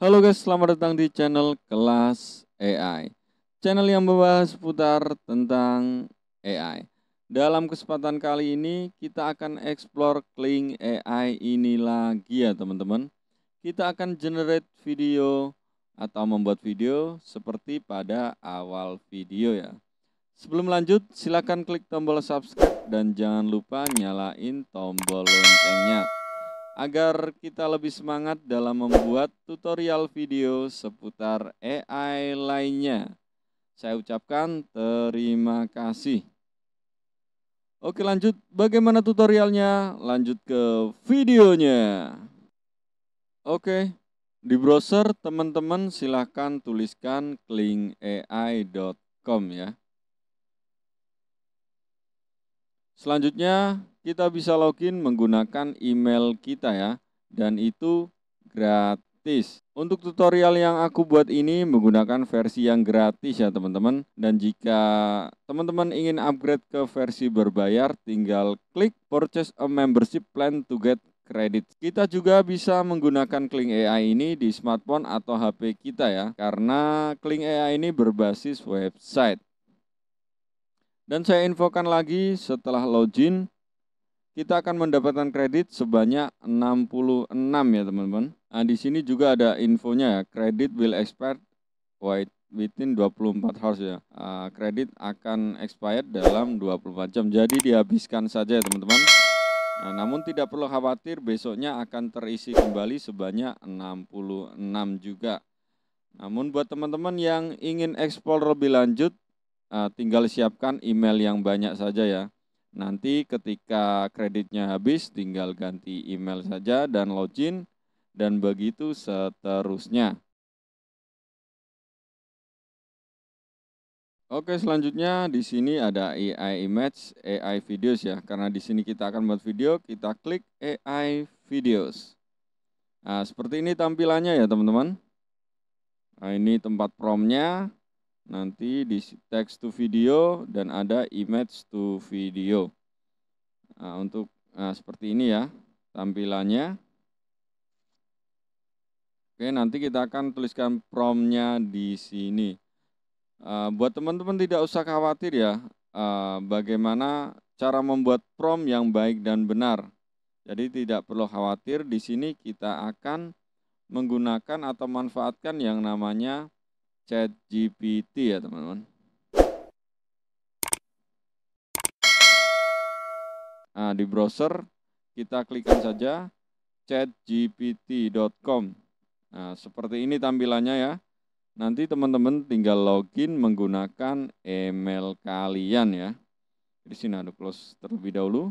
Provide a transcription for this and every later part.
Halo guys, selamat datang di channel Kelas AI. Channel yang membahas seputar tentang AI. Dalam kesempatan kali ini kita akan explore Kling AI ini lagi ya teman-teman. Kita akan generate video atau membuat video seperti pada awal video ya. Sebelum lanjut, silakan klik tombol subscribe dan jangan lupa nyalain tombol loncengnya agar kita lebih semangat dalam membuat tutorial video seputar AI lainnya. Saya ucapkan terima kasih. Oke lanjut, bagaimana tutorialnya? Lanjut ke videonya. Oke, di browser teman-teman silahkan tuliskan klingai.com ya. Selanjutnya kita bisa login menggunakan email kita ya dan itu gratis. Untuk tutorial yang aku buat ini menggunakan versi yang gratis ya teman-teman dan jika teman-teman ingin upgrade ke versi berbayar tinggal klik purchase a membership plan to get kredit. Kita juga bisa menggunakan Kling AI ini di smartphone atau HP kita ya, karena Kling AI ini berbasis website. Dan saya infokan lagi setelah login, kita akan mendapatkan kredit sebanyak 66 ya teman-teman. Nah, di sini juga ada infonya ya, kredit will expire within 24 hours ya. Ah, kredit uh, akan expired dalam 24 jam, jadi dihabiskan saja ya teman-teman. Nah, namun tidak perlu khawatir, besoknya akan terisi kembali sebanyak 66 juga. Namun buat teman-teman yang ingin explore lebih lanjut, Eh, tinggal siapkan email yang banyak saja ya. Nanti ketika kreditnya habis tinggal ganti email saja dan login dan begitu seterusnya. Oke, selanjutnya di sini ada AI image, AI videos ya. Karena di sini kita akan buat video, kita klik AI videos. Nah, seperti ini tampilannya ya, teman-teman. Nah, ini tempat promnya, nanti di text to video dan ada image to video nah, untuk nah, seperti ini ya tampilannya oke nanti kita akan tuliskan promnya di sini uh, buat teman-teman tidak usah khawatir ya uh, bagaimana cara membuat prom yang baik dan benar jadi tidak perlu khawatir di sini kita akan menggunakan atau manfaatkan yang namanya chat GPT ya teman-teman. Nah, di browser kita klikkan saja chatgpt.com. Nah, seperti ini tampilannya ya. Nanti teman-teman tinggal login menggunakan email kalian ya. Di sini ada close terlebih dahulu.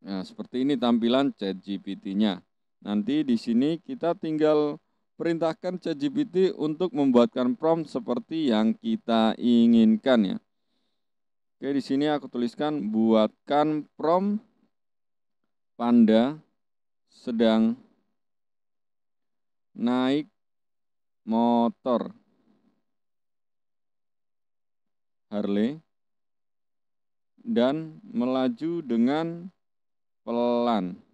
Nah, seperti ini tampilan ChatGPT-nya. Nanti di sini kita tinggal perintahkan ChatGPT untuk membuatkan prompt seperti yang kita inginkan ya. Oke, di sini aku tuliskan buatkan prompt panda sedang naik motor Harley dan melaju dengan pelan.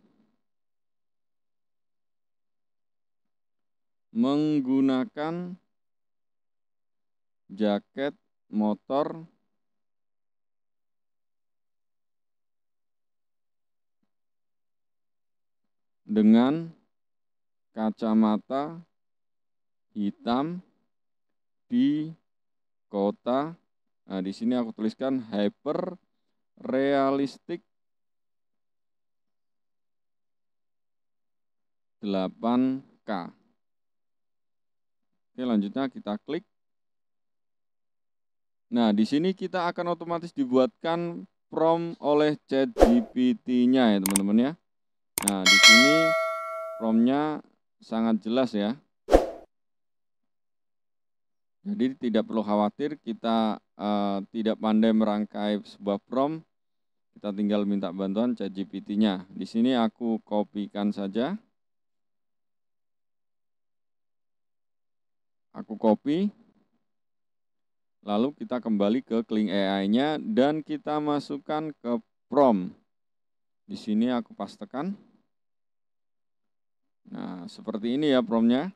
menggunakan jaket motor dengan kacamata hitam di kota. Nah, di sini aku tuliskan hyper realistik 8K. Oke, lanjutnya kita klik. Nah, di sini kita akan otomatis dibuatkan prom oleh ChatGPT-nya ya, teman-teman ya. Nah, di sini promnya sangat jelas ya. Jadi tidak perlu khawatir kita uh, tidak pandai merangkai sebuah prom. kita tinggal minta bantuan ChatGPT-nya. Di sini aku kopikan saja. aku copy lalu kita kembali ke Kling AI-nya dan kita masukkan ke prompt. Di sini aku pastekan. Nah, seperti ini ya promnya.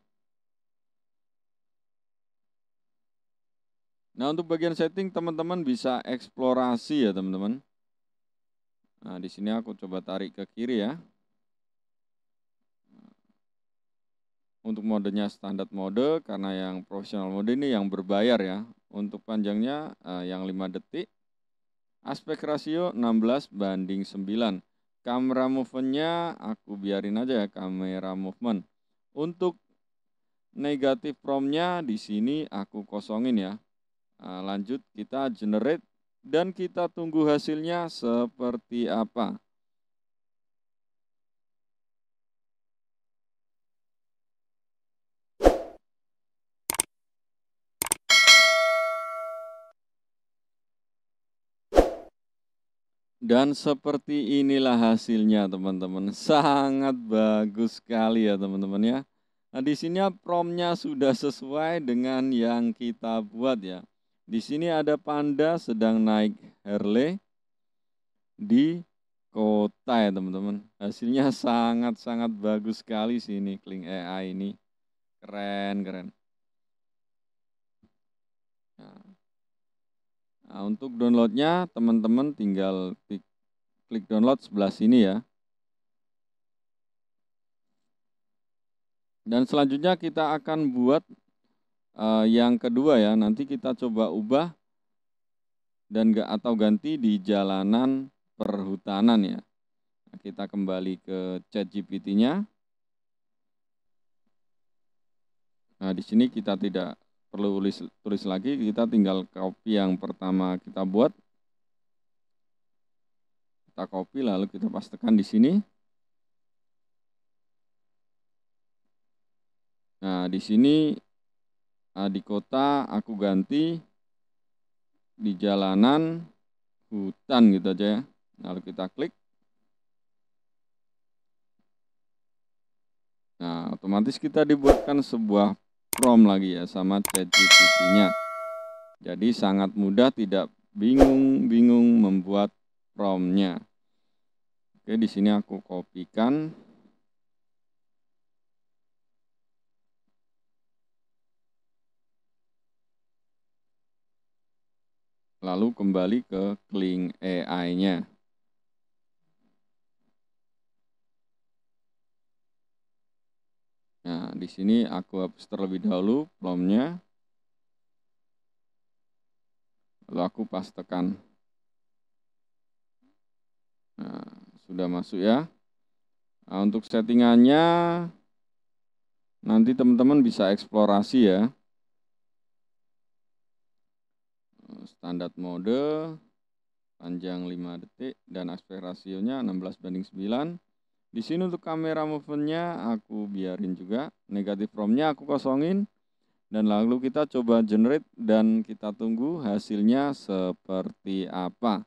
Nah, untuk bagian setting teman-teman bisa eksplorasi ya teman-teman. Nah, di sini aku coba tarik ke kiri ya. untuk modenya standar mode karena yang profesional mode ini yang berbayar ya. Untuk panjangnya uh, yang 5 detik. Aspek rasio 16 banding 9. Kamera movementnya aku biarin aja ya kamera movement. Untuk negatif promnya di sini aku kosongin ya. Uh, lanjut kita generate dan kita tunggu hasilnya seperti apa. Dan seperti inilah hasilnya teman-teman. Sangat bagus sekali ya teman-teman ya. Nah di sini promnya sudah sesuai dengan yang kita buat ya. Di sini ada panda sedang naik Harley di kota ya teman-teman. Hasilnya sangat-sangat bagus sekali sih ini Kling AI ini. Keren, keren. Nah. Nah, untuk downloadnya teman-teman tinggal klik, klik download sebelah sini ya. Dan selanjutnya kita akan buat uh, yang kedua ya. Nanti kita coba ubah dan gak atau ganti di jalanan perhutanan ya. Nah, kita kembali ke ChatGPT-nya. Nah, di sini kita tidak perlu tulis, tulis lagi kita tinggal copy yang pertama kita buat kita copy lalu kita pastikan di sini nah di sini ah, di kota aku ganti di jalanan hutan gitu aja ya lalu kita klik nah otomatis kita dibuatkan sebuah prompt lagi ya sama ChatGPT-nya. Jadi sangat mudah tidak bingung-bingung membuat ROM-nya. Oke, di sini aku kopikan. Lalu kembali ke Kling AI-nya. Nah, di sini aku hapus terlebih dahulu plomnya Lalu aku pastekan. Nah, sudah masuk ya. Nah, untuk settingannya nanti teman-teman bisa eksplorasi ya. Standar mode panjang 5 detik dan aspek rasionya 16 banding 9 di sini untuk kamera movementnya aku biarin juga. Negatif romnya aku kosongin. Dan lalu kita coba generate dan kita tunggu hasilnya seperti apa.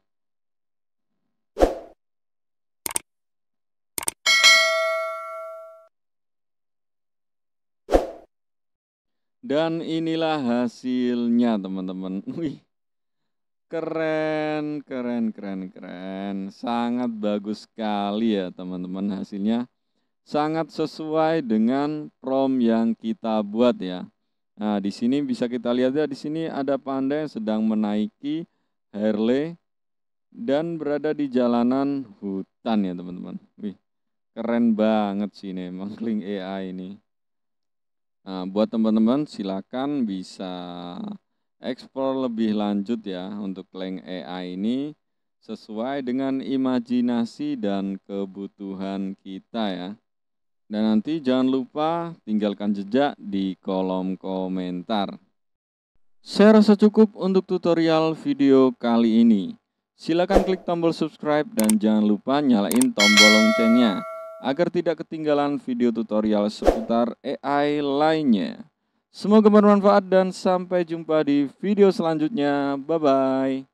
Dan inilah hasilnya teman-teman. Wih, Keren, keren, keren, keren. Sangat bagus sekali ya teman-teman hasilnya. Sangat sesuai dengan prom yang kita buat ya. Nah, di sini bisa kita lihat ya, di sini ada panda yang sedang menaiki Harley dan berada di jalanan hutan ya teman-teman. Wih, keren banget sih ini memang Link AI ini. Nah, buat teman-teman silakan bisa Explore lebih lanjut ya untuk leng AI ini sesuai dengan imajinasi dan kebutuhan kita ya. Dan nanti jangan lupa tinggalkan jejak di kolom komentar. Share rasa untuk tutorial video kali ini. Silakan klik tombol subscribe dan jangan lupa nyalain tombol loncengnya agar tidak ketinggalan video tutorial seputar AI lainnya. Semoga bermanfaat dan sampai jumpa di video selanjutnya. Bye bye.